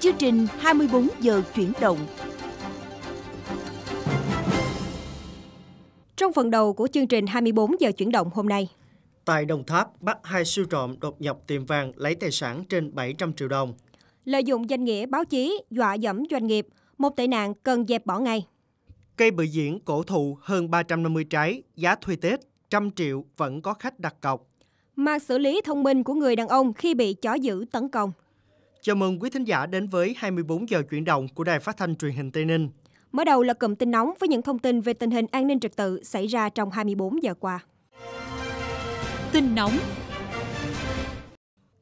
Chương trình 24 giờ chuyển động. Trong phần đầu của chương trình 24 giờ chuyển động hôm nay. Tại Đồng Tháp, bắt hai siêu trộm đột nhập tiệm vàng lấy tài sản trên 700 triệu đồng. Lợi dụng danh nghĩa báo chí, dọa dẫm doanh nghiệp, một tệ nạn cần dẹp bỏ ngay. Cây bưởi diễn cổ thụ hơn 350 trái, giá thuê Tết trăm triệu vẫn có khách đặt cọc. mà xử lý thông minh của người đàn ông khi bị chó dữ tấn công. Chào mừng quý thính giả đến với 24 giờ chuyển động của Đài Phát thanh Truyền hình Tây Ninh. Mở đầu là cụm tin nóng với những thông tin về tình hình an ninh trật tự xảy ra trong 24 giờ qua. Tin nóng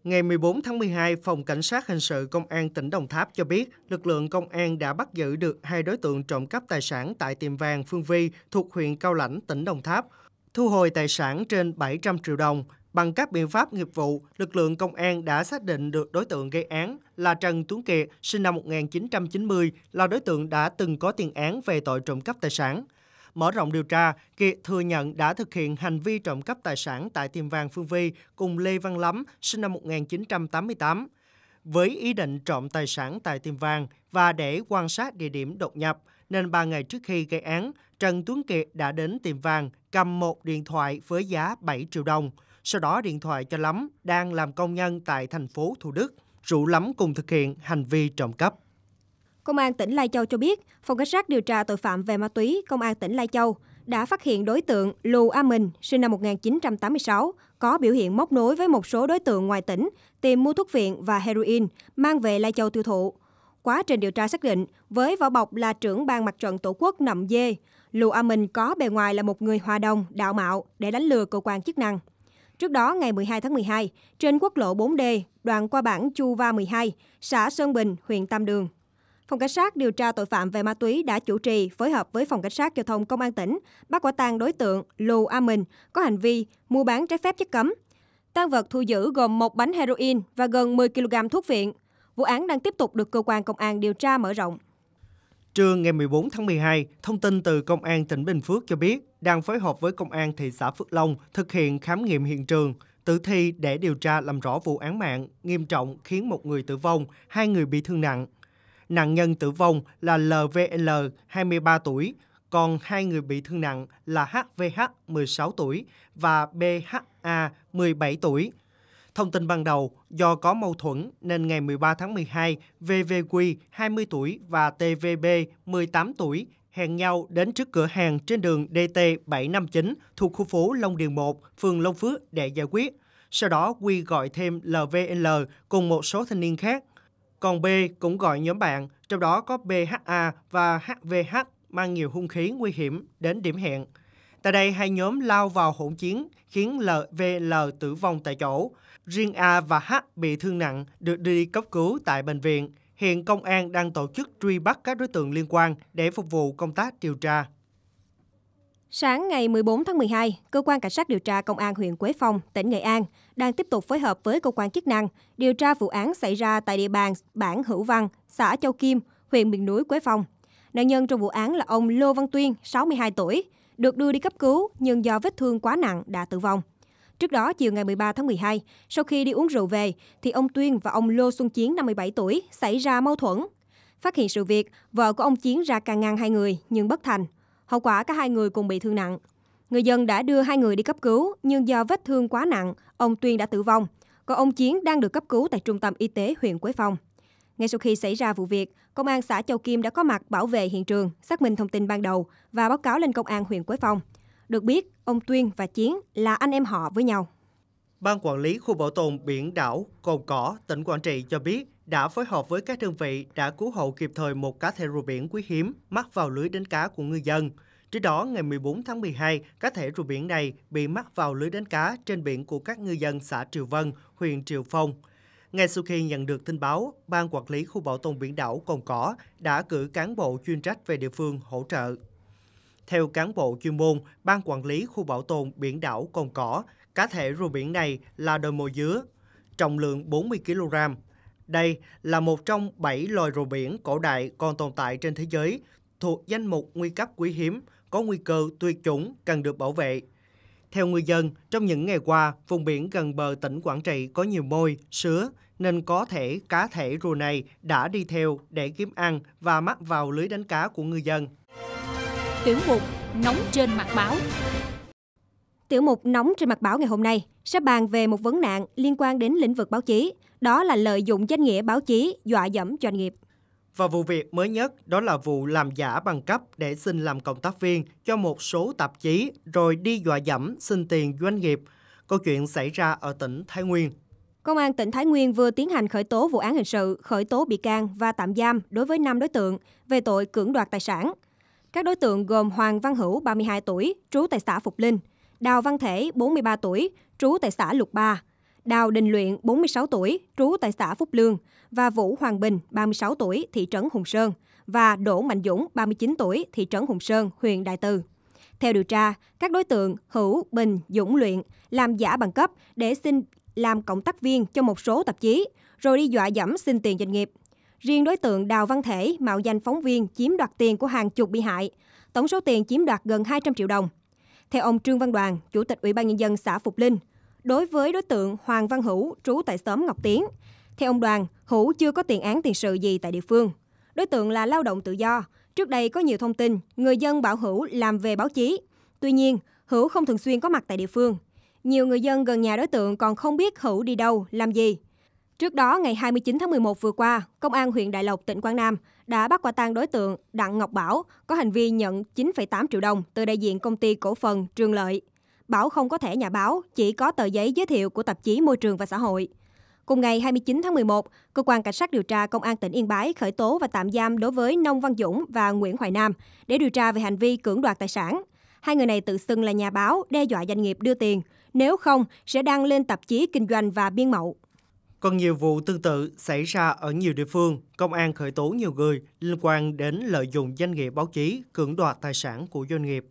Ngày 14 tháng 12, Phòng Cảnh sát Hình sự Công an tỉnh Đồng Tháp cho biết lực lượng công an đã bắt giữ được hai đối tượng trộm cắp tài sản tại tiệm vàng Phương Vi thuộc huyện Cao Lãnh, tỉnh Đồng Tháp, thu hồi tài sản trên 700 triệu đồng, Bằng các biện pháp nghiệp vụ, lực lượng công an đã xác định được đối tượng gây án là Trần Tuấn Kiệt, sinh năm 1990, là đối tượng đã từng có tiền án về tội trộm cắp tài sản. Mở rộng điều tra, Kiệt thừa nhận đã thực hiện hành vi trộm cắp tài sản tại tiệm vàng Phương Vi cùng Lê Văn Lắm, sinh năm 1988. Với ý định trộm tài sản tại tiệm vàng và để quan sát địa điểm đột nhập, nên 3 ngày trước khi gây án, Trần Tuấn Kiệt đã đến tiệm vàng cầm một điện thoại với giá 7 triệu đồng – sau đó điện thoại cho Lắm đang làm công nhân tại thành phố Thủ Đức, rủ Lắm cùng thực hiện hành vi trộm cắp. Công an tỉnh Lai Châu cho biết, Phòng Cảnh sát điều tra tội phạm về ma túy Công an tỉnh Lai Châu đã phát hiện đối tượng Lù A Mình, sinh năm 1986, có biểu hiện móc nối với một số đối tượng ngoài tỉnh, tìm mua thuốc viện và heroin, mang về Lai Châu tiêu thụ. Quá trình điều tra xác định, với vỏ bọc là trưởng ban mặt trận Tổ quốc Nậm Dê, Lù A minh có bề ngoài là một người hòa đồng, đạo mạo để đánh lừa cơ quan chức năng. Trước đó, ngày 12 tháng 12, trên quốc lộ 4D, đoạn qua bản Chu Va 12, xã Sơn Bình, huyện Tam Đường. Phòng Cảnh sát điều tra tội phạm về ma túy đã chủ trì phối hợp với Phòng Cảnh sát Giao thông Công an tỉnh bắt quả tang đối tượng Lù A Mình có hành vi mua bán trái phép chất cấm. Tăng vật thu giữ gồm một bánh heroin và gần 10 kg thuốc viện. Vụ án đang tiếp tục được cơ quan công an điều tra mở rộng. Trưa ngày 14 tháng 12, thông tin từ Công an tỉnh Bình Phước cho biết, đang phối hợp với Công an thị xã Phước Long thực hiện khám nghiệm hiện trường, tử thi để điều tra làm rõ vụ án mạng nghiêm trọng khiến một người tử vong, hai người bị thương nặng. Nạn nhân tử vong là LVL, 23 tuổi, còn hai người bị thương nặng là HVH, 16 tuổi và BHA, 17 tuổi. Thông tin ban đầu, do có mâu thuẫn nên ngày 13 tháng 12, VVQ, 20 tuổi và TVB, 18 tuổi hẹn nhau đến trước cửa hàng trên đường DT759 thuộc khu phố Long Điền 1, phường Long Phước để giải quyết. Sau đó Quy gọi thêm LVL cùng một số thanh niên khác. Còn B cũng gọi nhóm bạn, trong đó có BHA và HVH mang nhiều hung khí nguy hiểm đến điểm hẹn. Tại đây, hai nhóm lao vào hỗn chiến, khiến LVL tử vong tại chỗ. Riêng A và H bị thương nặng, được đưa đi cấp cứu tại bệnh viện. Hiện công an đang tổ chức truy bắt các đối tượng liên quan để phục vụ công tác điều tra. Sáng ngày 14 tháng 12, Cơ quan Cảnh sát điều tra Công an huyện Quế Phong, tỉnh Nghệ An đang tiếp tục phối hợp với cơ quan chức năng điều tra vụ án xảy ra tại địa bàn bản Hữu Văn, xã Châu Kim, huyện miền núi Quế Phong. Nạn nhân trong vụ án là ông Lô Văn Tuyên, 62 tuổi, được đưa đi cấp cứu nhưng do vết thương quá nặng đã tử vong. Trước đó, chiều ngày 13 tháng 12, sau khi đi uống rượu về, thì ông Tuyên và ông Lô Xuân Chiến 57 tuổi xảy ra mâu thuẫn. Phát hiện sự việc, vợ của ông Chiến ra can ngăn hai người nhưng bất thành. Hậu quả cả hai người cùng bị thương nặng. Người dân đã đưa hai người đi cấp cứu nhưng do vết thương quá nặng, ông Tuyên đã tử vong. Còn ông Chiến đang được cấp cứu tại trung tâm y tế huyện Quế Phong. Ngay sau khi xảy ra vụ việc, công an xã Châu Kim đã có mặt bảo vệ hiện trường, xác minh thông tin ban đầu và báo cáo lên công an huyện Quế Phong. Được biết, ông Tuyên và Chiến là anh em họ với nhau. Ban quản lý khu bảo tồn biển đảo Cồn Cỏ, tỉnh Quảng Trị cho biết đã phối hợp với các đơn vị đã cứu hộ kịp thời một cá thể rùa biển quý hiếm mắc vào lưới đánh cá của ngư dân. Trước đó, ngày 14 tháng 12, cá thể rùa biển này bị mắc vào lưới đánh cá trên biển của các ngư dân xã Triều Vân, huyện Triều Phong. Ngay sau khi nhận được tin báo, Ban quản lý khu bảo tồn biển đảo Cồn Cỏ đã cử cán bộ chuyên trách về địa phương hỗ trợ. Theo cán bộ chuyên môn, Ban Quản lý Khu Bảo tồn Biển đảo Cồn Cỏ, cá thể rùa biển này là đồi mồi dứa, trọng lượng 40 kg. Đây là một trong 7 loài rùa biển cổ đại còn tồn tại trên thế giới, thuộc danh mục nguy cấp quý hiếm, có nguy cơ tuyệt chủng cần được bảo vệ. Theo người dân, trong những ngày qua, vùng biển gần bờ tỉnh Quảng Trị có nhiều môi, sứa, nên có thể cá thể rùa này đã đi theo để kiếm ăn và mắc vào lưới đánh cá của người dân. Tiểu mục Nóng trên mặt báo Tiểu mục Nóng trên mặt báo ngày hôm nay sẽ bàn về một vấn nạn liên quan đến lĩnh vực báo chí, đó là lợi dụng danh nghĩa báo chí dọa dẫm doanh nghiệp. Và vụ việc mới nhất đó là vụ làm giả bằng cấp để xin làm cộng tác viên cho một số tạp chí rồi đi dọa dẫm xin tiền doanh nghiệp. Câu chuyện xảy ra ở tỉnh Thái Nguyên. Công an tỉnh Thái Nguyên vừa tiến hành khởi tố vụ án hình sự, khởi tố bị can và tạm giam đối với 5 đối tượng về tội cưỡng đoạt tài sản – các đối tượng gồm Hoàng Văn Hữu 32 tuổi, trú tại xã Phục Linh, Đào Văn Thể 43 tuổi, trú tại xã Lục Ba, Đào Đình Luyện 46 tuổi, trú tại xã Phúc Lương và Vũ Hoàng Bình 36 tuổi, thị trấn Hùng Sơn và Đỗ Mạnh Dũng 39 tuổi, thị trấn Hùng Sơn, huyện Đại Từ. Theo điều tra, các đối tượng Hữu, Bình, Dũng Luyện làm giả bằng cấp để xin làm cộng tác viên cho một số tạp chí, rồi đi dọa dẫm xin tiền doanh nghiệp Riêng đối tượng Đào Văn Thể, mạo danh phóng viên, chiếm đoạt tiền của hàng chục bị hại. Tổng số tiền chiếm đoạt gần 200 triệu đồng. Theo ông Trương Văn Đoàn, Chủ tịch Ủy ban Nhân dân xã Phục Linh, đối với đối tượng Hoàng Văn Hữu, trú tại xóm Ngọc Tiến, theo ông Đoàn, Hữu chưa có tiền án tiền sự gì tại địa phương. Đối tượng là lao động tự do. Trước đây có nhiều thông tin, người dân bảo Hữu làm về báo chí. Tuy nhiên, Hữu không thường xuyên có mặt tại địa phương. Nhiều người dân gần nhà đối tượng còn không biết Hữu đi đâu, làm gì. Trước đó, ngày 29 tháng 11 vừa qua, Công an huyện Đại Lộc, tỉnh Quảng Nam đã bắt quả tang đối tượng Đặng Ngọc Bảo có hành vi nhận 9,8 triệu đồng từ đại diện công ty cổ phần Trường Lợi. Bảo không có thẻ nhà báo, chỉ có tờ giấy giới thiệu của tạp chí Môi trường và Xã hội. Cùng ngày 29 tháng 11, cơ quan cảnh sát điều tra công an tỉnh Yên Bái khởi tố và tạm giam đối với Nông Văn Dũng và Nguyễn Hoài Nam để điều tra về hành vi cưỡng đoạt tài sản. Hai người này tự xưng là nhà báo, đe dọa doanh nghiệp đưa tiền, nếu không sẽ đăng lên tạp chí kinh doanh và biên mậu. Còn nhiều vụ tương tự xảy ra ở nhiều địa phương, công an khởi tố nhiều người liên quan đến lợi dụng danh nghĩa báo chí cưỡng đoạt tài sản của doanh nghiệp.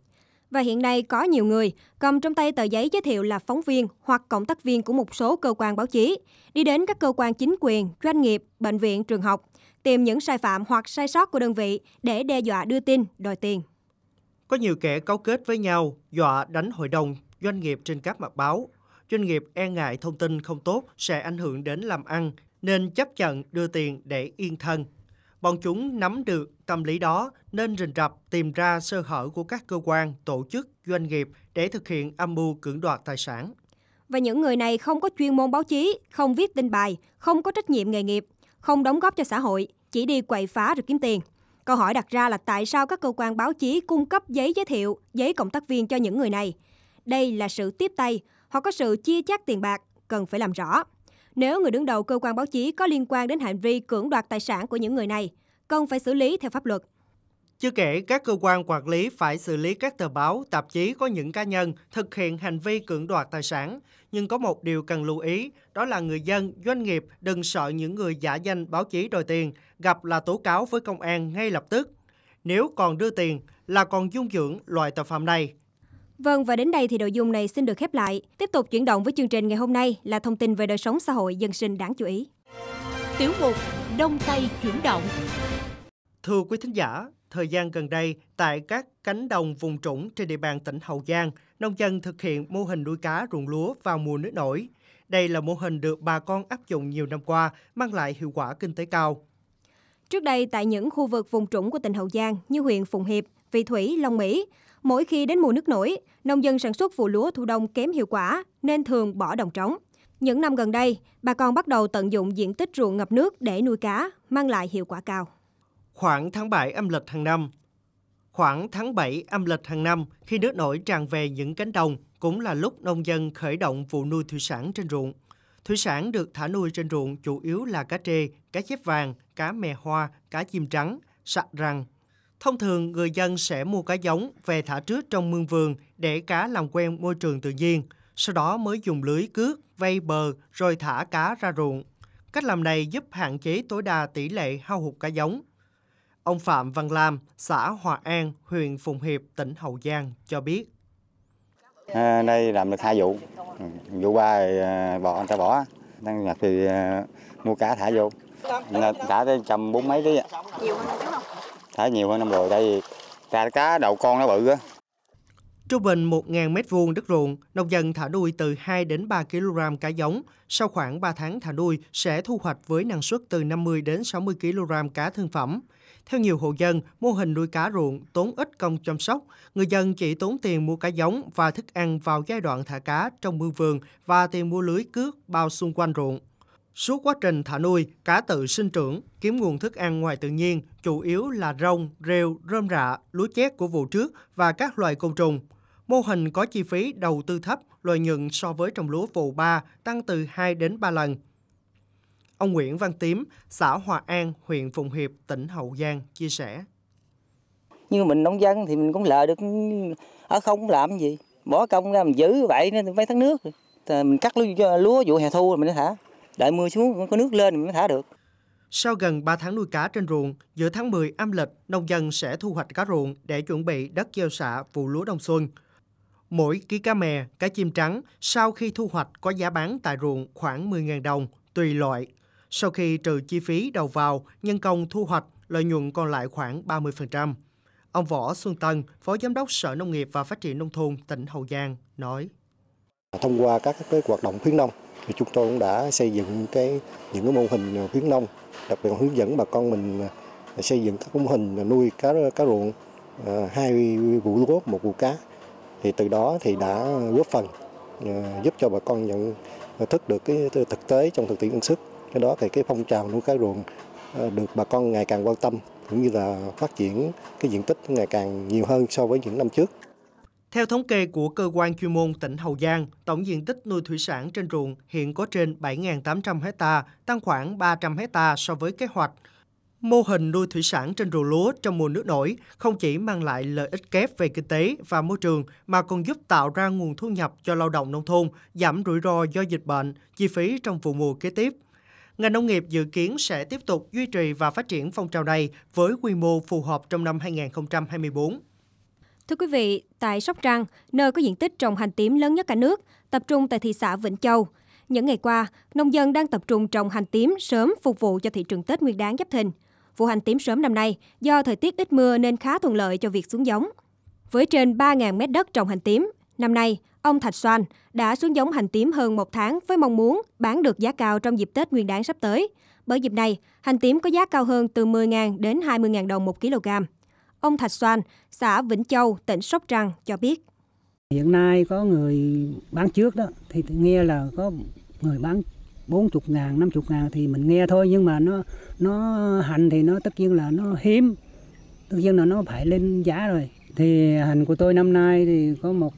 Và hiện nay có nhiều người cầm trong tay tờ giấy giới thiệu là phóng viên hoặc cộng tác viên của một số cơ quan báo chí, đi đến các cơ quan chính quyền, doanh nghiệp, bệnh viện, trường học, tìm những sai phạm hoặc sai sót của đơn vị để đe dọa đưa tin, đòi tiền. Có nhiều kẻ cấu kết với nhau, dọa đánh hội đồng, doanh nghiệp trên các mặt báo, doanh nghiệp e ngại thông tin không tốt sẽ ảnh hưởng đến làm ăn, nên chấp nhận đưa tiền để yên thân. Bọn chúng nắm được tâm lý đó nên rình rập tìm ra sơ hở của các cơ quan, tổ chức, doanh nghiệp để thực hiện âm mưu cưỡng đoạt tài sản. Và những người này không có chuyên môn báo chí, không viết tin bài, không có trách nhiệm nghề nghiệp, không đóng góp cho xã hội, chỉ đi quậy phá rồi kiếm tiền. Câu hỏi đặt ra là tại sao các cơ quan báo chí cung cấp giấy giới thiệu, giấy cộng tác viên cho những người này? Đây là sự tiếp tay, hoặc có sự chia chác tiền bạc cần phải làm rõ. Nếu người đứng đầu cơ quan báo chí có liên quan đến hành vi cưỡng đoạt tài sản của những người này, cần phải xử lý theo pháp luật. Chưa kể, các cơ quan quản lý phải xử lý các tờ báo, tạp chí có những cá nhân thực hiện hành vi cưỡng đoạt tài sản. Nhưng có một điều cần lưu ý, đó là người dân, doanh nghiệp đừng sợ những người giả danh báo chí đòi tiền, gặp là tố cáo với công an ngay lập tức. Nếu còn đưa tiền là còn dung dưỡng loại tội phạm này. Vâng, và đến đây thì nội dung này xin được khép lại. Tiếp tục chuyển động với chương trình ngày hôm nay là thông tin về đời sống xã hội dân sinh đáng chú ý. Tiểu mục Đông Tây chuyển động Thưa quý thính giả, thời gian gần đây, tại các cánh đồng vùng trũng trên địa bàn tỉnh Hậu Giang, nông dân thực hiện mô hình nuôi cá ruộng lúa vào mùa nước nổi. Đây là mô hình được bà con áp dụng nhiều năm qua, mang lại hiệu quả kinh tế cao. Trước đây, tại những khu vực vùng trũng của tỉnh Hậu Giang như huyện Phụng Hiệp, Vị Thủy, Long Mỹ, Mỗi khi đến mùa nước nổi, nông dân sản xuất vụ lúa thu đông kém hiệu quả nên thường bỏ đồng trống. Những năm gần đây, bà con bắt đầu tận dụng diện tích ruộng ngập nước để nuôi cá, mang lại hiệu quả cao. Khoảng tháng 7 âm lịch hàng năm, khoảng tháng 7 âm lịch hàng năm khi nước nổi tràn về những cánh đồng cũng là lúc nông dân khởi động vụ nuôi thủy sản trên ruộng. Thủy sản được thả nuôi trên ruộng chủ yếu là cá trê, cá chép vàng, cá mè hoa, cá chim trắng, sạch răng, Thông thường, người dân sẽ mua cá giống về thả trước trong mương vườn để cá làm quen môi trường tự nhiên, sau đó mới dùng lưới cước, vây bờ rồi thả cá ra ruộng. Cách làm này giúp hạn chế tối đa tỷ lệ hao hụt cá giống. Ông Phạm Văn Lam, xã Hòa An, huyện Phùng Hiệp, tỉnh Hậu Giang cho biết. À, đây làm được hai vụ, vụ ba thì à, bỏ người ta bỏ, đang nhặt thì à, mua cá thả vô, thả tới trăm bốn mấy đấy ạ. Nhiều hơn chứ không? thả nhiều hơn năm rồi tại vì thả cá đầu con nó bự á. Trung bình 1.000 mét vuông đất ruộng, nông dân thả nuôi từ 2 đến 3 kg cá giống. Sau khoảng 3 tháng thả nuôi sẽ thu hoạch với năng suất từ 50 đến 60 kg cá thương phẩm. Theo nhiều hộ dân, mô hình nuôi cá ruộng tốn ít công chăm sóc, người dân chỉ tốn tiền mua cá giống và thức ăn vào giai đoạn thả cá trong mương vườn và tiền mua lưới cước bao xung quanh ruộng. Suốt quá trình thả nuôi, cá tự sinh trưởng, kiếm nguồn thức ăn ngoài tự nhiên, chủ yếu là rong, rêu, rơm rạ, lúa chét của vụ trước và các loài côn trùng. Mô hình có chi phí đầu tư thấp, lợi nhuận so với trồng lúa vụ 3 tăng từ 2 đến 3 lần. Ông Nguyễn Văn Tím, xã Hòa An, huyện Phùng Hiệp, tỉnh Hậu Giang chia sẻ. Như mình nông dân thì mình cũng lợi được, ở không làm gì. Bỏ công ra mình giữ vậy nên mấy tháng nước. Mình cắt lúa, lúa vụ hè thu rồi mình thả đợi mưa xuống có nước lên mới thả được. Sau gần 3 tháng nuôi cá trên ruộng, giữa tháng 10 âm lịch, nông dân sẽ thu hoạch cá ruộng để chuẩn bị đất gieo xạ vụ lúa đông xuân. Mỗi ký cá mè, cá chim trắng sau khi thu hoạch có giá bán tại ruộng khoảng 10.000 đồng, tùy loại. Sau khi trừ chi phí đầu vào, nhân công thu hoạch, lợi nhuận còn lại khoảng 30%. Ông Võ Xuân Tân, Phó Giám đốc Sở Nông nghiệp và Phát triển Nông thôn tỉnh Hậu Giang nói. Thông qua các cái hoạt động khuyến nông thì chúng tôi cũng đã xây dựng cái những cái mô hình khuyến nông đặc biệt là hướng dẫn bà con mình xây dựng các mô hình nuôi cá cá ruộng ờ, hai vụ lúa một vụ cá thì từ đó thì đã góp phần ờ, giúp cho bà con nhận thức được cái thực tế trong thực tiễn sản sức cái đó thì cái phong trào nuôi cá ruộng ờ, được bà con ngày càng quan tâm cũng như là phát triển cái diện tích ngày càng nhiều hơn so với những năm trước theo thống kê của cơ quan chuyên môn tỉnh Hậu Giang, tổng diện tích nuôi thủy sản trên ruộng hiện có trên 7.800 hecta, tăng khoảng 300 hecta so với kế hoạch. Mô hình nuôi thủy sản trên ruộng lúa trong mùa nước nổi không chỉ mang lại lợi ích kép về kinh tế và môi trường mà còn giúp tạo ra nguồn thu nhập cho lao động nông thôn, giảm rủi ro do dịch bệnh, chi phí trong vụ mùa kế tiếp. Ngành nông nghiệp dự kiến sẽ tiếp tục duy trì và phát triển phong trào này với quy mô phù hợp trong năm 2024. Thưa quý vị, tại Sóc Trăng, nơi có diện tích trồng hành tím lớn nhất cả nước, tập trung tại thị xã Vĩnh Châu. Những ngày qua, nông dân đang tập trung trồng hành tím sớm phục vụ cho thị trường Tết Nguyên đán Giáp Thìn. Vụ hành tím sớm năm nay, do thời tiết ít mưa nên khá thuận lợi cho việc xuống giống. Với trên 3.000 mét đất trồng hành tím, năm nay, ông Thạch Soan đã xuống giống hành tím hơn một tháng với mong muốn bán được giá cao trong dịp Tết Nguyên đán sắp tới. Bởi dịp này, hành tím có giá cao hơn từ 10.000 đến 20.000 đồng một kg. Ông Thạch Soan, xã Vĩnh Châu, tỉnh Sóc Trăng cho biết. Hiện nay có người bán trước đó, thì nghe là có người bán 40 ngàn, 50 ngàn thì mình nghe thôi nhưng mà nó nó hành thì nó tất nhiên là nó hiếm, tất nhiên là nó phải lên giá rồi. Thì hành của tôi năm nay thì có một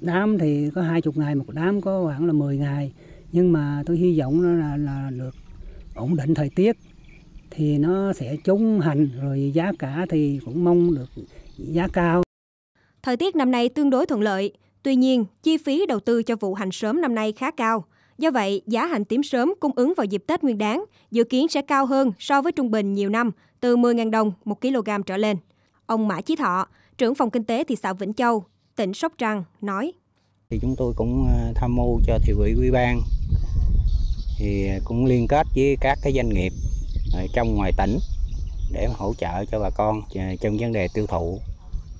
đám thì có 20 ngày, một đám có khoảng là 10 ngày. Nhưng mà tôi hy vọng nó là, là được ổn định thời tiết thì nó sẽ chống hành rồi giá cả thì cũng mong được giá cao. Thời tiết năm nay tương đối thuận lợi, tuy nhiên chi phí đầu tư cho vụ hành sớm năm nay khá cao. Do vậy, giá hành tím sớm cung ứng vào dịp Tết Nguyên đán dự kiến sẽ cao hơn so với trung bình nhiều năm, từ 10.000 đồng 1 kg trở lên. Ông Mã Chí Thọ, trưởng phòng kinh tế thị xã Vĩnh Châu, tỉnh Sóc Trăng nói: Thì chúng tôi cũng à, tham mưu cho thị ủy ủy ban thì cũng liên kết với các cái doanh nghiệp Ờ, trong ngoài tỉnh để hỗ trợ cho bà con trong vấn đề tiêu thụ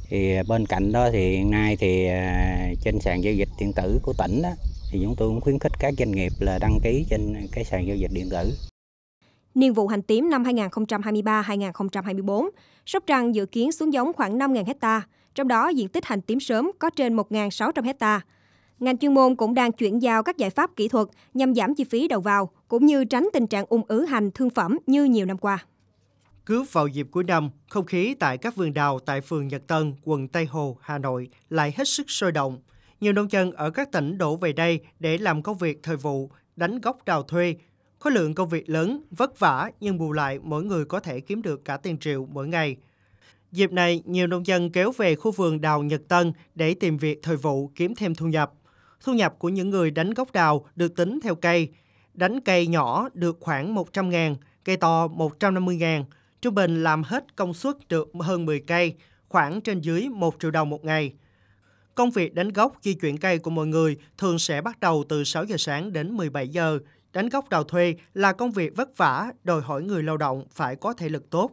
thì ờ, bên cạnh đó thì hiện nay thì ờ, trên sàn giao dịch điện tử của tỉnh đó, thì chúng tôi cũng khuyến khích các doanh nghiệp là đăng ký trên cái sàn giao dịch điện tử. Niên vụ hành tím năm 2023-2024, Sóc Trăng dự kiến xuống giống khoảng 5.000 hecta, trong đó diện tích hành tím sớm có trên 1.600 hecta, Ngành chuyên môn cũng đang chuyển giao các giải pháp kỹ thuật nhằm giảm chi phí đầu vào, cũng như tránh tình trạng ung ứ hành thương phẩm như nhiều năm qua. Cứ vào dịp cuối năm, không khí tại các vườn đào tại phường Nhật Tân, quận Tây Hồ, Hà Nội lại hết sức sôi động. Nhiều nông dân ở các tỉnh đổ về đây để làm công việc thời vụ, đánh gốc đào thuê. Khối lượng công việc lớn, vất vả nhưng bù lại mỗi người có thể kiếm được cả tiền triệu mỗi ngày. Dịp này, nhiều nông dân kéo về khu vườn đào Nhật Tân để tìm việc thời vụ kiếm thêm thu nhập thu nhập của những người đánh gốc đào được tính theo cây. Đánh cây nhỏ được khoảng 100 ngàn, cây to 150 ngàn, trung bình làm hết công suất được hơn 10 cây, khoảng trên dưới 1 triệu đồng một ngày. Công việc đánh gốc di chuyển cây của mọi người thường sẽ bắt đầu từ 6 giờ sáng đến 17 giờ. Đánh gốc đào thuê là công việc vất vả, đòi hỏi người lao động phải có thể lực tốt.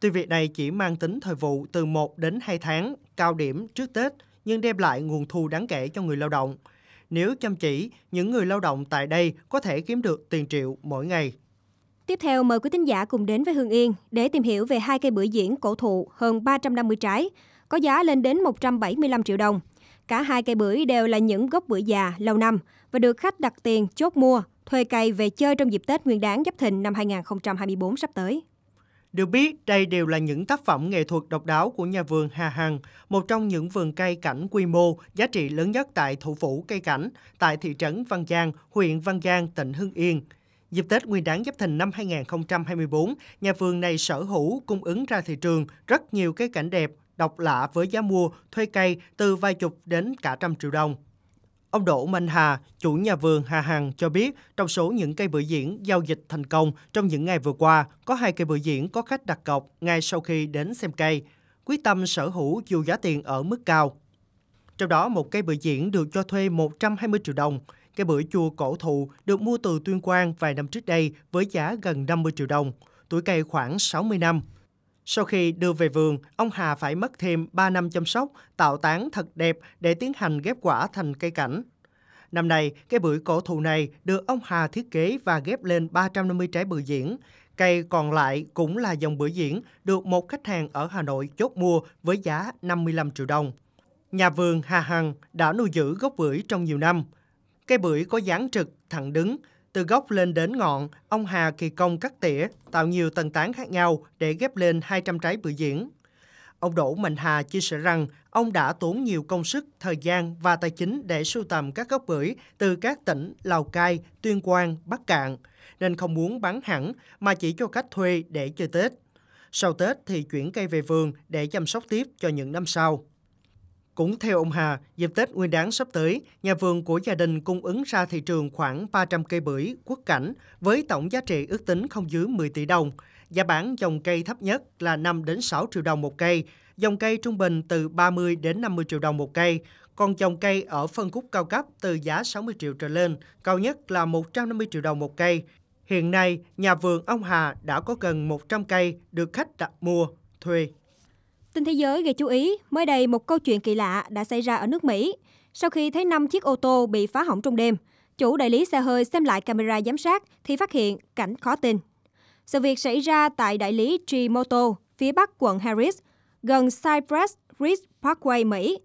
Tuy việc này chỉ mang tính thời vụ từ 1 đến 2 tháng, cao điểm trước Tết, nhưng đem lại nguồn thu đáng kể cho người lao động. Nếu chăm chỉ, những người lao động tại đây có thể kiếm được tiền triệu mỗi ngày. Tiếp theo mời quý thính giả cùng đến với Hương Yên để tìm hiểu về hai cây bưởi diễn cổ thụ hơn 350 trái, có giá lên đến 175 triệu đồng. Cả hai cây bưởi đều là những gốc bưởi già lâu năm và được khách đặt tiền chốt mua, thuê cây về chơi trong dịp Tết Nguyên đán Giáp Thìn năm 2024 sắp tới. Được biết, đây đều là những tác phẩm nghệ thuật độc đáo của nhà vườn Hà Hằng, một trong những vườn cây cảnh quy mô, giá trị lớn nhất tại thủ phủ cây cảnh, tại thị trấn Văn Giang, huyện Văn Giang, tỉnh Hưng Yên. Dịp Tết Nguyên đán Giáp Thìn năm 2024, nhà vườn này sở hữu cung ứng ra thị trường rất nhiều cây cảnh đẹp, độc lạ với giá mua, thuê cây từ vài chục đến cả trăm triệu đồng. Ông Đỗ Minh Hà, chủ nhà vườn Hà Hằng cho biết, trong số những cây bưởi diễn giao dịch thành công trong những ngày vừa qua, có hai cây bưởi diễn có khách đặt cọc ngay sau khi đến xem cây, quyết tâm sở hữu dù giá tiền ở mức cao. Trong đó, một cây bưởi diễn được cho thuê 120 triệu đồng, cây bưởi chua cổ thụ được mua từ Tuyên Quang vài năm trước đây với giá gần 50 triệu đồng, tuổi cây khoảng 60 năm. Sau khi đưa về vườn, ông Hà phải mất thêm 3 năm chăm sóc, tạo tán thật đẹp để tiến hành ghép quả thành cây cảnh. Năm nay, cây bưởi cổ thụ này được ông Hà thiết kế và ghép lên 350 trái bưởi diễn. Cây còn lại cũng là dòng bưởi diễn, được một khách hàng ở Hà Nội chốt mua với giá 55 triệu đồng. Nhà vườn Hà Hằng đã nuôi giữ gốc bưởi trong nhiều năm. Cây bưởi có dáng trực, thẳng đứng, từ gốc lên đến ngọn, ông Hà kỳ công cắt tỉa, tạo nhiều tầng tán khác nhau để ghép lên 200 trái bưởi diễn. Ông Đỗ Mạnh Hà chia sẻ rằng ông đã tốn nhiều công sức, thời gian và tài chính để sưu tầm các gốc bưởi từ các tỉnh Lào Cai, Tuyên Quang, Bắc Cạn, nên không muốn bán hẳn mà chỉ cho khách thuê để chơi Tết. Sau Tết thì chuyển cây về vườn để chăm sóc tiếp cho những năm sau. Cũng theo ông Hà, dịp Tết Nguyên đáng sắp tới, nhà vườn của gia đình cung ứng ra thị trường khoảng 300 cây bưởi quốc cảnh với tổng giá trị ước tính không dưới 10 tỷ đồng. Giá bán dòng cây thấp nhất là 5 đến 6 triệu đồng một cây, dòng cây trung bình từ 30 đến 50 triệu đồng một cây, còn dòng cây ở phân khúc cao cấp từ giá 60 triệu trở lên, cao nhất là 150 triệu đồng một cây. Hiện nay, nhà vườn ông Hà đã có gần 100 cây được khách đặt mua, thuê. Tin thế giới gây chú ý, mới đây một câu chuyện kỳ lạ đã xảy ra ở nước Mỹ. Sau khi thấy 5 chiếc ô tô bị phá hỏng trong đêm, chủ đại lý xe hơi xem lại camera giám sát thì phát hiện cảnh khó tin. Sự việc xảy ra tại đại lý G-Moto, phía bắc quận Harris, gần Cypress Ridge Parkway, Mỹ.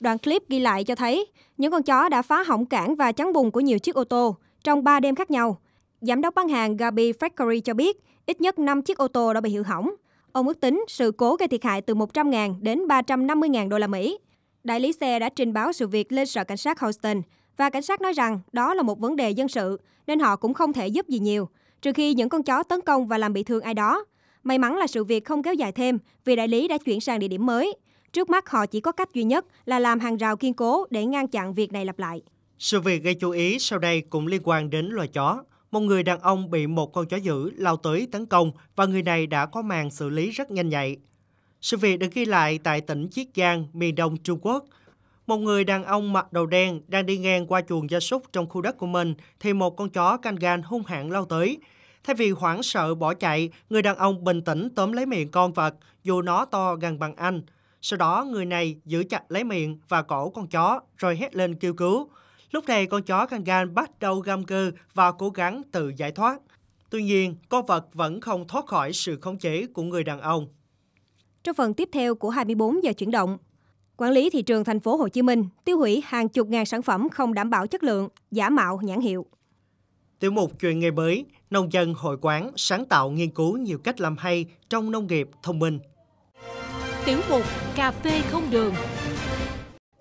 Đoạn clip ghi lại cho thấy những con chó đã phá hỏng cản và chắn bùn của nhiều chiếc ô tô trong 3 đêm khác nhau. Giám đốc bán hàng Gabi Factory cho biết ít nhất 5 chiếc ô tô đã bị hư hỏng. Ông ước tính sự cố gây thiệt hại từ 100.000 đến 350.000 đô la Mỹ. Đại lý xe đã trình báo sự việc lên sở cảnh sát Houston và cảnh sát nói rằng đó là một vấn đề dân sự nên họ cũng không thể giúp gì nhiều, trừ khi những con chó tấn công và làm bị thương ai đó. May mắn là sự việc không kéo dài thêm vì đại lý đã chuyển sang địa điểm mới. Trước mắt họ chỉ có cách duy nhất là làm hàng rào kiên cố để ngăn chặn việc này lặp lại. Sự việc gây chú ý sau đây cũng liên quan đến loài chó một người đàn ông bị một con chó dữ lao tới tấn công và người này đã có màn xử lý rất nhanh nhạy. Sự việc được ghi lại tại tỉnh Chiết Giang, miền đông Trung Quốc. Một người đàn ông mặc đầu đen đang đi ngang qua chuồng gia súc trong khu đất của mình thì một con chó canh gan hung hãn lao tới. Thay vì hoảng sợ bỏ chạy, người đàn ông bình tĩnh tóm lấy miệng con vật dù nó to gần bằng anh. Sau đó người này giữ chặt lấy miệng và cổ con chó rồi hét lên kêu cứu. Lúc này con chó Kangan bắt đầu găm gừ và cố gắng tự giải thoát. Tuy nhiên, con vật vẫn không thoát khỏi sự khống chế của người đàn ông. Trong phần tiếp theo của 24 giờ chuyển động, quản lý thị trường thành phố Hồ Chí Minh tiêu hủy hàng chục ngàn sản phẩm không đảm bảo chất lượng, giả mạo nhãn hiệu. Tiểu mục chuyện nghề mới, nông dân hội quán sáng tạo nghiên cứu nhiều cách làm hay trong nông nghiệp thông minh. Tiểu mục cà phê không đường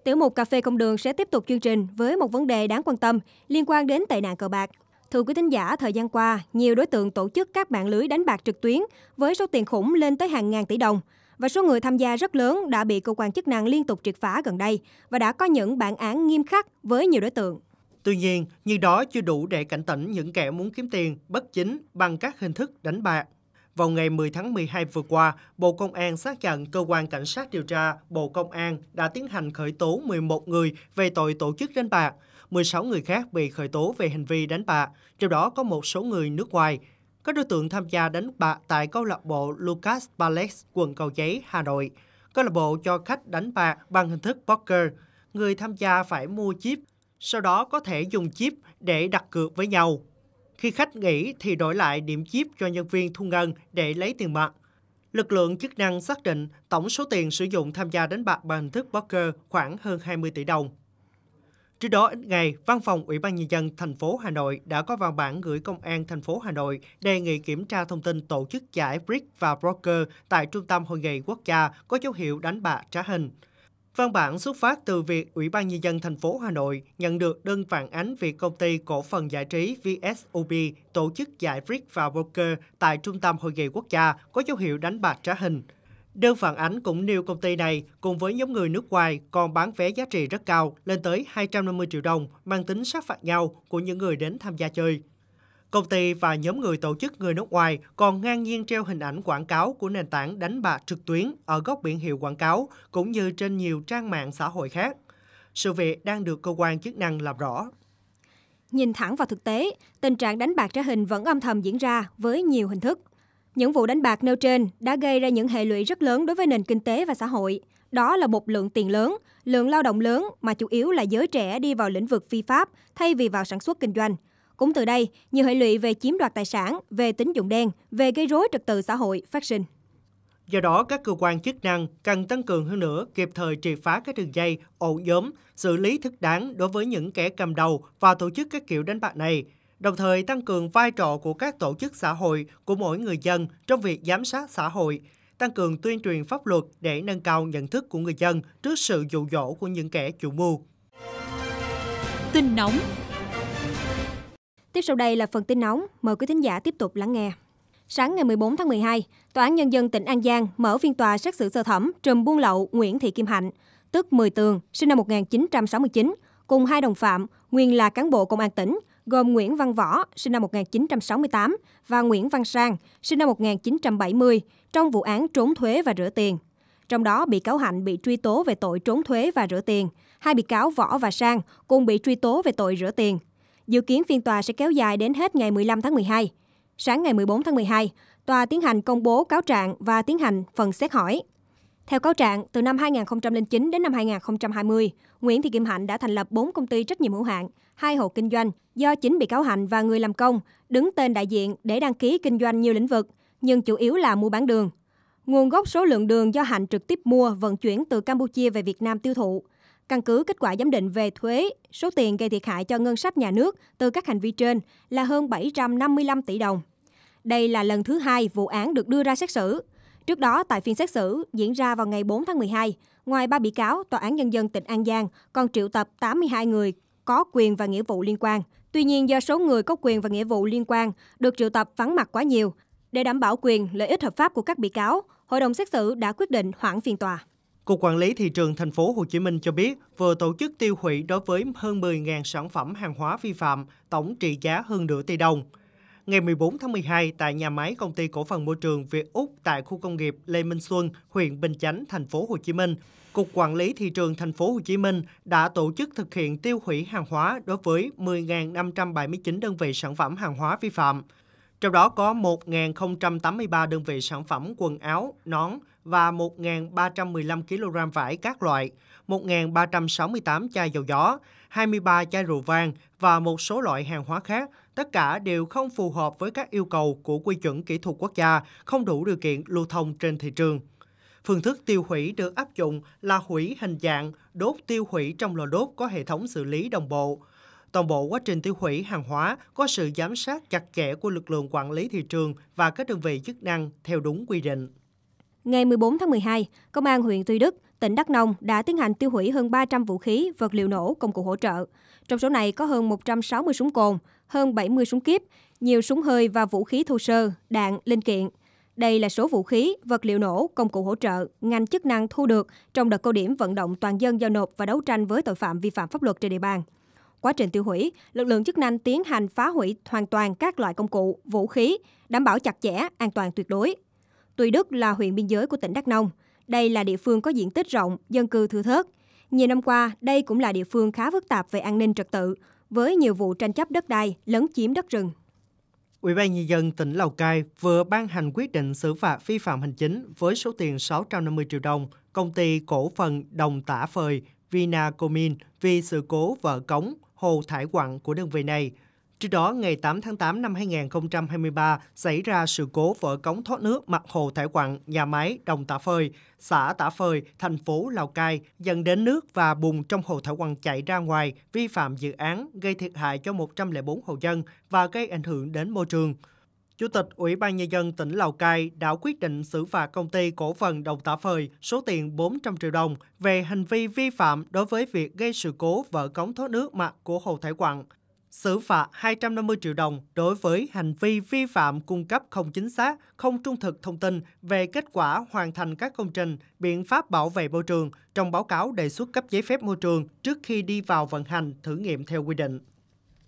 Tiểu mục Cà phê Công Đường sẽ tiếp tục chương trình với một vấn đề đáng quan tâm liên quan đến tệ nạn cờ bạc. Thưa quý thính giả, thời gian qua, nhiều đối tượng tổ chức các mạng lưới đánh bạc trực tuyến với số tiền khủng lên tới hàng ngàn tỷ đồng và số người tham gia rất lớn đã bị cơ quan chức năng liên tục triệt phá gần đây và đã có những bản án nghiêm khắc với nhiều đối tượng. Tuy nhiên, như đó chưa đủ để cảnh tỉnh những kẻ muốn kiếm tiền bất chính bằng các hình thức đánh bạc. Vào ngày 10 tháng 12 vừa qua, Bộ Công an xác nhận Cơ quan Cảnh sát điều tra Bộ Công an đã tiến hành khởi tố 11 người về tội tổ chức đánh bạc, 16 người khác bị khởi tố về hành vi đánh bạc, trong đó có một số người nước ngoài. Các đối tượng tham gia đánh bạc tại câu lạc bộ Lucas Palace, quận Cầu Giấy, Hà Nội. Câu lạc bộ cho khách đánh bạc bằng hình thức poker. Người tham gia phải mua chip, sau đó có thể dùng chip để đặt cược với nhau. Khi khách nghỉ thì đổi lại điểm chip cho nhân viên thu ngân để lấy tiền mặt. Lực lượng chức năng xác định tổng số tiền sử dụng tham gia đánh bạc bằng thức poker khoảng hơn 20 tỷ đồng. Trước đó ít ngày, Văn phòng Ủy ban nhân dân thành phố Hà Nội đã có văn bản gửi công an thành phố Hà Nội đề nghị kiểm tra thông tin tổ chức giải Brick và Broker tại Trung tâm Hội nghị Quốc gia có dấu hiệu đánh bạc trá hình. Văn bản xuất phát từ việc Ủy ban Nhân dân thành phố Hà Nội nhận được đơn phản ánh việc công ty cổ phần giải trí VSOP tổ chức giải Brick và Poker tại Trung tâm Hội nghị Quốc gia có dấu hiệu đánh bạc trá hình. Đơn phản ánh cũng nêu công ty này cùng với nhóm người nước ngoài còn bán vé giá trị rất cao lên tới 250 triệu đồng mang tính sát phạt nhau của những người đến tham gia chơi. Công ty và nhóm người tổ chức người nước ngoài còn ngang nhiên treo hình ảnh quảng cáo của nền tảng đánh bạc trực tuyến ở góc biển hiệu quảng cáo, cũng như trên nhiều trang mạng xã hội khác. Sự việc đang được cơ quan chức năng làm rõ. Nhìn thẳng vào thực tế, tình trạng đánh bạc trá hình vẫn âm thầm diễn ra với nhiều hình thức. Những vụ đánh bạc nêu trên đã gây ra những hệ lụy rất lớn đối với nền kinh tế và xã hội. Đó là một lượng tiền lớn, lượng lao động lớn mà chủ yếu là giới trẻ đi vào lĩnh vực phi pháp thay vì vào sản xuất kinh doanh – cũng từ đây, nhiều hệ lụy về chiếm đoạt tài sản, về tín dụng đen, về gây rối trật tự xã hội phát sinh. Do đó, các cơ quan chức năng cần tăng cường hơn nữa kịp thời triệt phá các đường dây, ổ nhóm, xử lý thích đáng đối với những kẻ cầm đầu và tổ chức các kiểu đánh bạc này, đồng thời tăng cường vai trò của các tổ chức xã hội của mỗi người dân trong việc giám sát xã hội, tăng cường tuyên truyền pháp luật để nâng cao nhận thức của người dân trước sự dụ dỗ của những kẻ chủ mưu. Tin nóng Tiếp sau đây là phần tin nóng, mời quý thính giả tiếp tục lắng nghe. Sáng ngày 14 tháng 12, Tòa án Nhân dân tỉnh An Giang mở phiên tòa xét xử sơ thẩm trùm buôn lậu Nguyễn Thị Kim Hạnh, tức 10 tường, sinh năm 1969, cùng hai đồng phạm, nguyên là cán bộ công an tỉnh, gồm Nguyễn Văn Võ, sinh năm 1968 và Nguyễn Văn Sang, sinh năm 1970, trong vụ án trốn thuế và rửa tiền. Trong đó, bị cáo Hạnh bị truy tố về tội trốn thuế và rửa tiền. Hai bị cáo Võ và Sang cùng bị truy tố về tội rửa tiền. Dự kiến phiên tòa sẽ kéo dài đến hết ngày 15 tháng 12. Sáng ngày 14 tháng 12, tòa tiến hành công bố cáo trạng và tiến hành phần xét hỏi. Theo cáo trạng, từ năm 2009 đến năm 2020, Nguyễn Thị Kim Hạnh đã thành lập 4 công ty trách nhiệm hữu hạn, hai hộ kinh doanh do chính bị cáo Hạnh và người làm công đứng tên đại diện để đăng ký kinh doanh nhiều lĩnh vực, nhưng chủ yếu là mua bán đường. Nguồn gốc số lượng đường do Hạnh trực tiếp mua vận chuyển từ Campuchia về Việt Nam tiêu thụ. Căn cứ kết quả giám định về thuế, số tiền gây thiệt hại cho ngân sách nhà nước từ các hành vi trên là hơn 755 tỷ đồng. Đây là lần thứ hai vụ án được đưa ra xét xử. Trước đó, tại phiên xét xử diễn ra vào ngày 4 tháng 12, ngoài ba bị cáo, Tòa án Nhân dân tỉnh An Giang còn triệu tập 82 người có quyền và nghĩa vụ liên quan. Tuy nhiên, do số người có quyền và nghĩa vụ liên quan được triệu tập vắng mặt quá nhiều, để đảm bảo quyền lợi ích hợp pháp của các bị cáo, hội đồng xét xử đã quyết định hoãn phiên tòa. Cục Quản lý thị trường thành phố Hồ Chí Minh cho biết vừa tổ chức tiêu hủy đối với hơn 10.000 sản phẩm hàng hóa vi phạm, tổng trị giá hơn nửa tỷ đồng. Ngày 14 tháng 12 tại nhà máy công ty cổ phần môi trường Việt Úc tại khu công nghiệp Lê Minh Xuân, huyện Bình Chánh, thành phố Hồ Chí Minh, Cục Quản lý thị trường thành phố Hồ Chí Minh đã tổ chức thực hiện tiêu hủy hàng hóa đối với 10.579 đơn vị sản phẩm hàng hóa vi phạm, trong đó có 1.083 đơn vị sản phẩm quần áo, nón và 1.315 kg vải các loại, 1.368 chai dầu gió, 23 chai rượu vang và một số loại hàng hóa khác, tất cả đều không phù hợp với các yêu cầu của quy chuẩn kỹ thuật quốc gia, không đủ điều kiện lưu thông trên thị trường. Phương thức tiêu hủy được áp dụng là hủy hình dạng, đốt tiêu hủy trong lò đốt có hệ thống xử lý đồng bộ, toàn bộ quá trình tiêu hủy hàng hóa có sự giám sát chặt chẽ của lực lượng quản lý thị trường và các đơn vị chức năng theo đúng quy định. Ngày 14 tháng 12, Công an huyện Tuy Đức, tỉnh Đắk Nông đã tiến hành tiêu hủy hơn 300 vũ khí, vật liệu nổ, công cụ hỗ trợ. Trong số này có hơn 160 súng cồn, hơn 70 súng kiếp, nhiều súng hơi và vũ khí thô sơ, đạn, linh kiện. Đây là số vũ khí, vật liệu nổ, công cụ hỗ trợ, ngành chức năng thu được trong đợt cao điểm vận động toàn dân giao nộp và đấu tranh với tội phạm vi phạm pháp luật trên địa bàn. Quá trình tiêu hủy, lực lượng chức năng tiến hành phá hủy hoàn toàn các loại công cụ, vũ khí, đảm bảo chặt chẽ, an toàn tuyệt đối. Tuy Đức là huyện biên giới của tỉnh Đắk Nông. Đây là địa phương có diện tích rộng, dân cư thưa thớt. Nhiều năm qua, đây cũng là địa phương khá phức tạp về an ninh trật tự, với nhiều vụ tranh chấp đất đai, lấn chiếm đất rừng. Ủy ban nhân dân tỉnh Lào Cai vừa ban hành quyết định xử phạt vi phạm hành chính với số tiền 650 triệu đồng công ty cổ phần Đồng Tả Phời Vinacomin vì sự cố vỡ cống hồ thải quặng của đơn vị này. Trước đó, ngày 8 tháng 8 năm 2023, xảy ra sự cố vỡ cống thoát nước mặt hồ thải quặng nhà máy Đồng Tả Phơi, xã Tả Phơi, thành phố Lào Cai, dẫn đến nước và bùn trong hồ thải quặng chảy ra ngoài, vi phạm dự án, gây thiệt hại cho 104 hộ dân và gây ảnh hưởng đến môi trường. Chủ tịch Ủy ban Nhân dân tỉnh Lào Cai đã quyết định xử phạt công ty cổ phần Đồng Tả Phời số tiền 400 triệu đồng về hành vi vi phạm đối với việc gây sự cố vỡ cống thoát nước mặt của Hồ Thải Quảng. Xử phạt 250 triệu đồng đối với hành vi vi phạm cung cấp không chính xác, không trung thực thông tin về kết quả hoàn thành các công trình, biện pháp bảo vệ môi trường trong báo cáo đề xuất cấp giấy phép môi trường trước khi đi vào vận hành thử nghiệm theo quy định.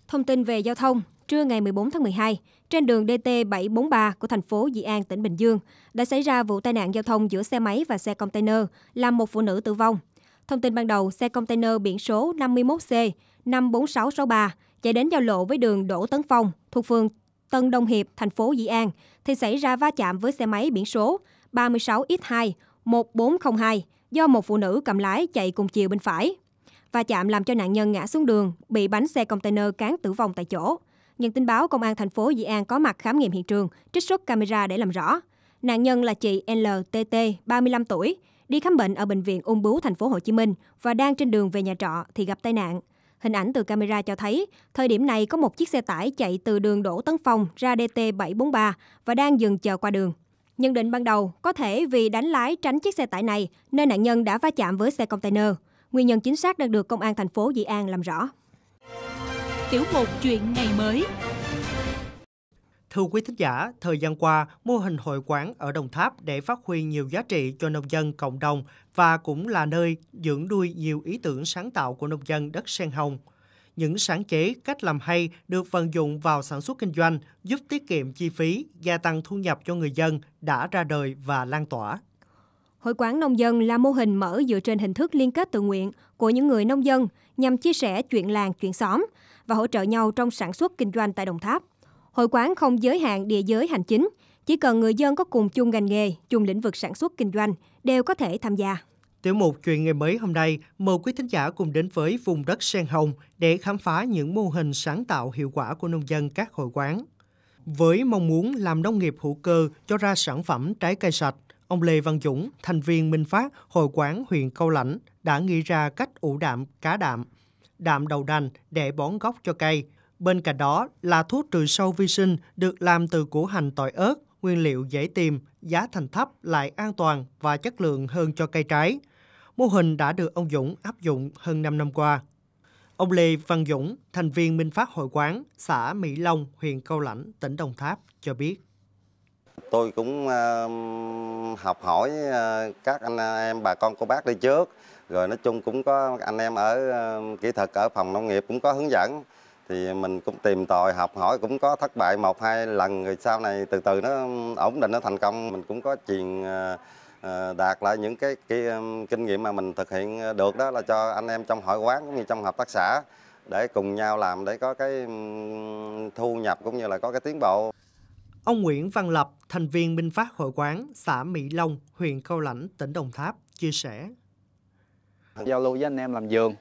Thông tin về giao thông, trưa ngày 14 tháng 12, trên đường DT743 của thành phố Dị An, tỉnh Bình Dương, đã xảy ra vụ tai nạn giao thông giữa xe máy và xe container, làm một phụ nữ tử vong. Thông tin ban đầu, xe container biển số 51C 54663 chạy đến giao lộ với đường Đỗ Tấn Phong thuộc phường Tân Đông Hiệp, thành phố Dị An, thì xảy ra va chạm với xe máy biển số 36X2 1402 do một phụ nữ cầm lái chạy cùng chiều bên phải và chạm làm cho nạn nhân ngã xuống đường, bị bánh xe container cán tử vong tại chỗ. Nhận tin báo, công an thành phố Di An có mặt khám nghiệm hiện trường, trích xuất camera để làm rõ. Nạn nhân là chị LTT, 35 tuổi, đi khám bệnh ở bệnh viện Ung bướu thành phố Hồ Chí Minh và đang trên đường về nhà trọ thì gặp tai nạn. Hình ảnh từ camera cho thấy, thời điểm này có một chiếc xe tải chạy từ đường Đỗ Tấn Phong ra DT743 và đang dừng chờ qua đường. Nhận định ban đầu, có thể vì đánh lái tránh chiếc xe tải này nên nạn nhân đã va chạm với xe container. Nguyên nhân chính xác đang được Công an thành phố Dị An làm rõ. Tiểu mục Chuyện ngày mới Thưa quý thính giả, thời gian qua, mô hình hội quán ở Đồng Tháp để phát huy nhiều giá trị cho nông dân cộng đồng và cũng là nơi dưỡng nuôi nhiều ý tưởng sáng tạo của nông dân đất sen hồng. Những sáng chế, cách làm hay được vận dụng vào sản xuất kinh doanh, giúp tiết kiệm chi phí, gia tăng thu nhập cho người dân đã ra đời và lan tỏa. Hội quán nông dân là mô hình mở dựa trên hình thức liên kết tự nguyện của những người nông dân nhằm chia sẻ chuyện làng, chuyện xóm và hỗ trợ nhau trong sản xuất kinh doanh tại Đồng Tháp. Hội quán không giới hạn địa giới hành chính, chỉ cần người dân có cùng chung ngành nghề, chung lĩnh vực sản xuất kinh doanh đều có thể tham gia. Tiểu mục Chuyện ngày mới hôm nay mời quý thính giả cùng đến với vùng đất sen hồng để khám phá những mô hình sáng tạo hiệu quả của nông dân các hội quán. Với mong muốn làm nông nghiệp hữu cơ cho ra sản phẩm trái cây sạch, Ông Lê Văn Dũng, thành viên Minh Phát, Hội quán huyện Câu Lãnh, đã nghĩ ra cách ủ đạm cá đạm, đạm đầu đành để bón gốc cho cây. Bên cạnh đó là thuốc trừ sâu vi sinh được làm từ củ hành tỏi ớt, nguyên liệu dễ tìm, giá thành thấp lại an toàn và chất lượng hơn cho cây trái. Mô hình đã được ông Dũng áp dụng hơn 5 năm qua. Ông Lê Văn Dũng, thành viên Minh Phát Hội quán, xã Mỹ Long, huyện Câu Lãnh, tỉnh Đồng Tháp cho biết. Tôi cũng học hỏi ờ, các anh ờ, em bà con cô bác đi trước rồi nói chung cũng có anh em ở ờ, kỹ thuật ở phòng nông nghiệp cũng có hướng dẫn thì mình cũng tìm tòi học hỏi cũng có thất bại một hai lần rồi sau này từ từ nó ổn định nó thành công mình cũng có truyền đạt lại những cái, cái kinh nghiệm mà mình thực hiện được đó là cho anh em trong hội quán cũng như trong hợp tác xã để cùng nhau làm để có cái thu nhập cũng như là có cái tiến bộ Ông Nguyễn Văn Lập, thành viên Minh Phát Hội quán, xã Mỹ Long, huyện Cao Lãnh, tỉnh Đồng Tháp, chia sẻ. Giao lưu với anh em làm giường,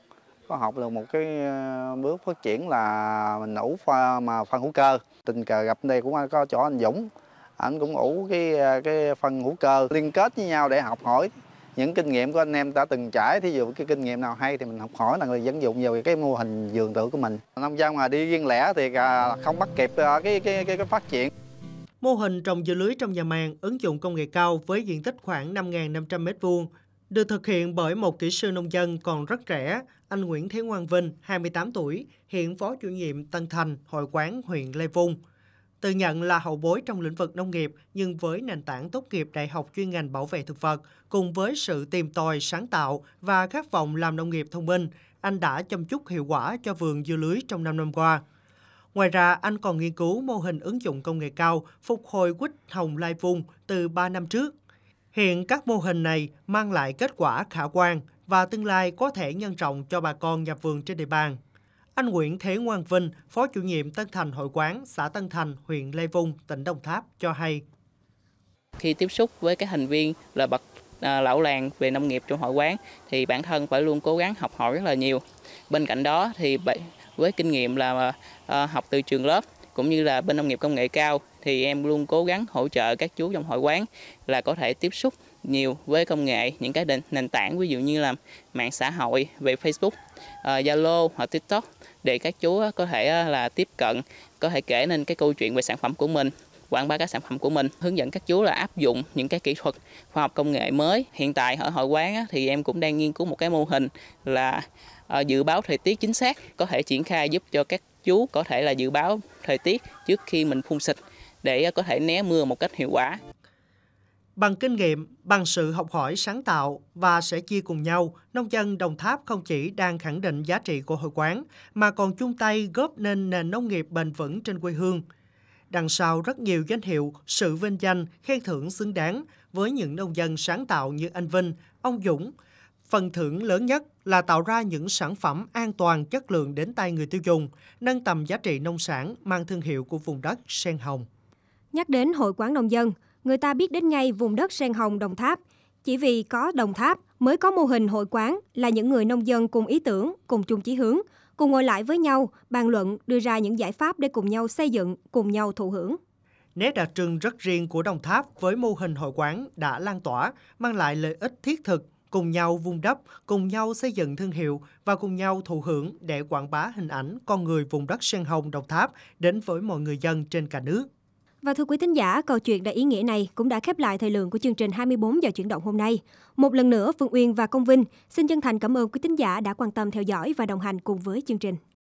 có học được một cái ờ, bước phát triển là mình ủ pha mà phân hữu cơ. Tình cờ gặp đây cũng có chỗ anh Dũng, anh cũng ủ cái ờ, cái phân hữu cơ liên kết với nhau để học hỏi những kinh nghiệm của anh em đã từng trải thí dụ cái kinh nghiệm nào hay thì mình học hỏi là người dẫn dụng vào cái mô hình vườn tự của mình nông dân mà đi riêng lẻ thì à, không bắt kịp ờ, cái cái cái, cái phát triển Mô hình trồng dưa lưới trong nhà màng ứng dụng công nghệ cao với diện tích khoảng 5.500 m2, được thực hiện bởi một kỹ sư nông dân còn rất trẻ, anh Nguyễn Thế Quang Vinh, 28 tuổi, hiện phó chủ nhiệm Tân Thành, Hội quán huyện Lê Vung. Tự nhận là hậu bối trong lĩnh vực nông nghiệp, nhưng với nền tảng tốt nghiệp đại học chuyên ngành bảo vệ thực vật, cùng với sự tìm tòi, sáng tạo và khát vọng làm nông nghiệp thông minh, anh đã chăm chút hiệu quả cho vườn dưa lưới trong 5 năm qua. Ngoài ra, anh còn nghiên cứu mô hình ứng dụng công nghệ cao phục hồi quýt hồng lai vung từ 3 năm trước. Hiện các mô hình này mang lại kết quả khả quan và tương lai có thể nhân rộng cho bà con nhà vườn trên địa bàn. Anh Nguyễn Thế quang Vinh, Phó chủ nhiệm Tân Thành Hội quán, xã Tân Thành, huyện Lê Vung, tỉnh Đồng Tháp cho hay. Khi tiếp xúc với các thành viên là bậc à, lão làng về nông nghiệp trong hội quán thì bản thân phải luôn cố gắng học hỏi rất là nhiều. Bên cạnh đó thì với kinh nghiệm là ờ, học từ trường lớp cũng như là bên nông nghiệp công nghệ cao thì em luôn cố gắng hỗ trợ các chú trong hội quán là có thể tiếp xúc nhiều với công nghệ những cái nền tảng ví dụ như là mạng xã hội về Facebook, ờ, Zalo hoặc TikTok để các chú có thể là tiếp cận, có thể kể nên cái câu chuyện về sản phẩm của mình quảng bá các sản phẩm của mình, hướng dẫn các chú là áp dụng những cái kỹ thuật khoa học công nghệ mới. Hiện tại ở hội quán á, thì em cũng đang nghiên cứu một cái mô hình là Ờ, dự báo thời tiết chính xác có thể triển khai giúp cho các chú có thể là dự báo thời tiết trước khi mình phun xịt để ờ, có thể né mưa một cách hiệu quả. Bằng kinh nghiệm, bằng sự học hỏi sáng tạo và sẻ chia cùng nhau, nông dân Đồng Tháp không chỉ đang khẳng định giá trị của hội quán mà còn chung tay góp nên nền nông nghiệp bền vững trên quê hương. Đằng sau rất nhiều danh hiệu, sự vinh danh, khen thưởng xứng đáng với những nông dân sáng tạo như anh Vinh, ông Dũng, Phần thưởng lớn nhất là tạo ra những sản phẩm an toàn chất lượng đến tay người tiêu dùng, nâng tầm giá trị nông sản mang thương hiệu của vùng đất sen hồng. Nhắc đến Hội quán nông dân, người ta biết đến ngay vùng đất sen hồng Đồng Tháp. Chỉ vì có Đồng Tháp mới có mô hình hội quán là những người nông dân cùng ý tưởng, cùng chung chí hướng, cùng ngồi lại với nhau, bàn luận, đưa ra những giải pháp để cùng nhau xây dựng, cùng nhau thụ hưởng. Nét đặc trưng rất riêng của Đồng Tháp với mô hình hội quán đã lan tỏa, mang lại lợi ích thiết thực cùng nhau vun đắp, cùng nhau xây dựng thương hiệu và cùng nhau thụ hưởng để quảng bá hình ảnh con người vùng đất sen hồng Đồng Tháp đến với mọi người dân trên cả nước. Và thưa quý thính giả, câu chuyện đầy ý nghĩa này cũng đã khép lại thời lượng của chương trình 24 giờ chuyển động hôm nay. Một lần nữa, Phương Uyên và Công Vinh xin chân thành cảm ơn quý thính giả đã quan tâm theo dõi và đồng hành cùng với chương trình.